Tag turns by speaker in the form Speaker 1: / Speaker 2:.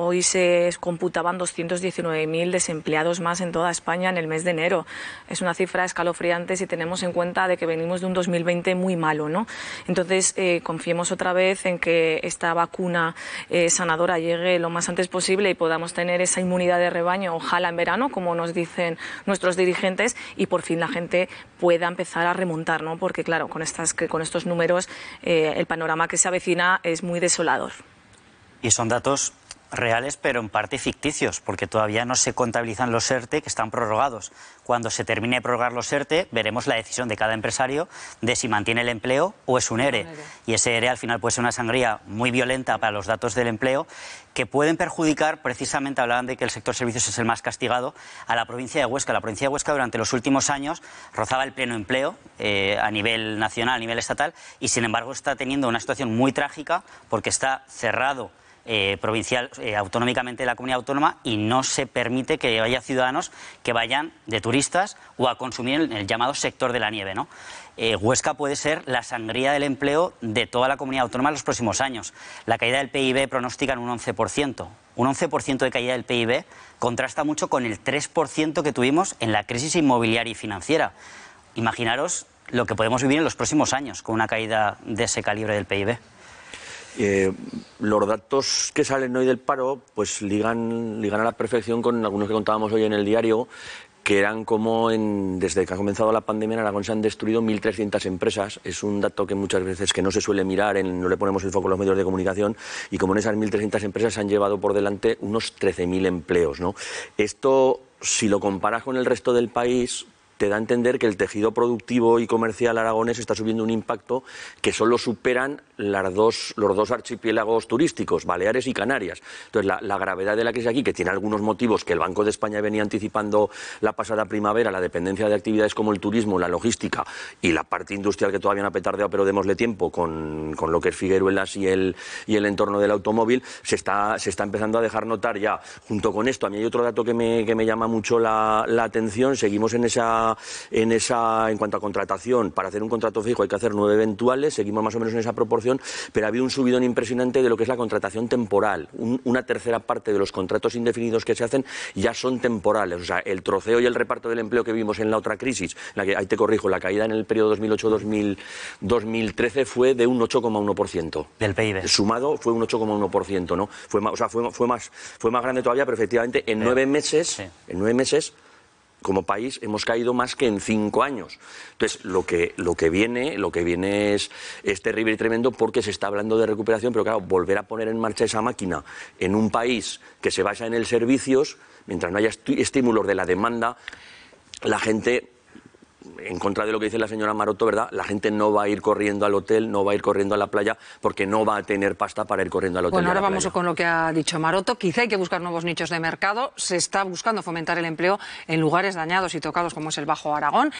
Speaker 1: Hoy se computaban 219.000 desempleados más en toda España en el mes de enero. Es una cifra escalofriante si tenemos en cuenta de que venimos de un 2020 muy malo, ¿no? Entonces, eh, confiemos otra vez en que esta vacuna eh, sanadora llegue lo más antes posible y podamos tener esa inmunidad de rebaño, ojalá en verano, como nos dicen nuestros dirigentes, y por fin la gente pueda empezar a remontar, ¿no? Porque, claro, con, estas, con estos números, eh, el panorama que se avecina es muy desolador.
Speaker 2: Y son datos Reales, pero en parte ficticios, porque todavía no se contabilizan los ERTE que están prorrogados. Cuando se termine de prorrogar los ERTE, veremos la decisión de cada empresario de si mantiene el empleo o es un ERE. E. E e. Y ese ERE al final puede ser una sangría muy violenta para los datos del empleo que pueden perjudicar, precisamente hablaban de que el sector servicios es el más castigado, a la provincia de Huesca. La provincia de Huesca durante los últimos años rozaba el pleno empleo eh, a nivel nacional, a nivel estatal, y sin embargo está teniendo una situación muy trágica porque está cerrado eh, provincial, eh, autonómicamente de la comunidad autónoma y no se permite que haya ciudadanos que vayan de turistas o a consumir en el llamado sector de la nieve, eh, Huesca puede ser la sangría del empleo de toda la comunidad autónoma en los próximos años. La caída del PIB pronostica en un 11%. Un 11% de caída del PIB contrasta mucho con el 3% que tuvimos en la crisis inmobiliaria y financiera. Imaginaros lo que podemos vivir en los próximos años con una caída
Speaker 3: de ese calibre del PIB. Eh, los datos que salen hoy del paro, pues ligan, a la perfección con algunos que contábamos hoy en el diario, que eran como desde que ha comenzado la pandemia en Aragón se han destruido 1.300 empresas. Es un dato que muchas veces que no se suele mirar, no le ponemos el foco a los medios de comunicación, y como en esas 1.300 empresas se han llevado por delante unos 13.000 empleos. Esto, si lo comparas con el resto del país, te da a entender que el tejido productivo y comercial aragonés está subiendo un impacto que solo superan las dos, los dos archipiélagos turísticos, Baleares y Canarias. Entonces, la, gravedad de la crisis aquí, que tiene algunos motivos que el Banco de España venía anticipando la pasada primavera, la dependencia de actividades como el turismo, la logística y la parte industrial que todavía no ha petardeado, pero démosle tiempo con, con lo que es Figueruelas y el, y el entorno del automóvil, se está, se está empezando a dejar notar ya. Junto con esto, a mí hay otro dato que me, llama mucho la atención, seguimos en esa en cuanto a contratación, para hacer un contrato fijo hay que hacer nueve eventuales, seguimos más o menos en esa proporción, pero ha habido un subidón impresionante de lo que es la contratación temporal. una tercera parte de los contratos indefinidos que se hacen ya son temporales. O sea, el troceo y el reparto del empleo que vimos en la otra crisis, la que, ahí te corrijo, la caída en el periodo 2008-2013 fue de un 8,1%. Del PIB. Sumado fue un 8,1%, ¿no? Fue más, o sea, fue, más, fue más grande todavía, pero efectivamente en nueve meses, en nueve meses como país hemos caído más que en cinco años. Entonces, lo que, lo que viene, lo que viene es, es, terrible y tremendo porque se está hablando de recuperación, pero claro, volver a poner en marcha esa máquina en un país que se basa en el servicios, mientras no haya estímulos de la demanda, la gente en contra de lo que dice la señora Maroto, ¿verdad? La gente no va a ir corriendo al hotel, no va a ir corriendo a la playa, porque no va a tener pasta para ir corriendo al hotel. Bueno, ahora vamos
Speaker 1: con lo que ha dicho Maroto. Quizá hay que buscar nuevos nichos de mercado. Se está buscando fomentar el empleo en lugares dañados y tocados como es el Bajo Aragón.